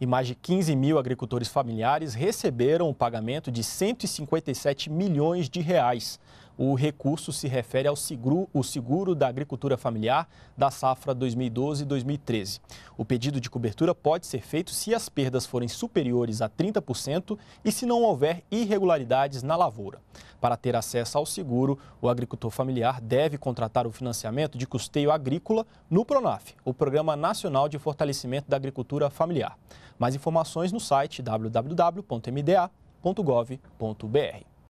e mais de 15 mil agricultores familiares receberam o pagamento de 157 milhões de reais. O recurso se refere ao seguro, o seguro da agricultura familiar da safra 2012-2013. O pedido de cobertura pode ser feito se as perdas forem superiores a 30% e se não houver irregularidades na lavoura. Para ter acesso ao seguro, o agricultor familiar deve contratar o financiamento de custeio agrícola no Pronaf, o Programa Nacional de Fortalecimento da Agricultura Familiar. Mais informações no site www.mda.gov.br.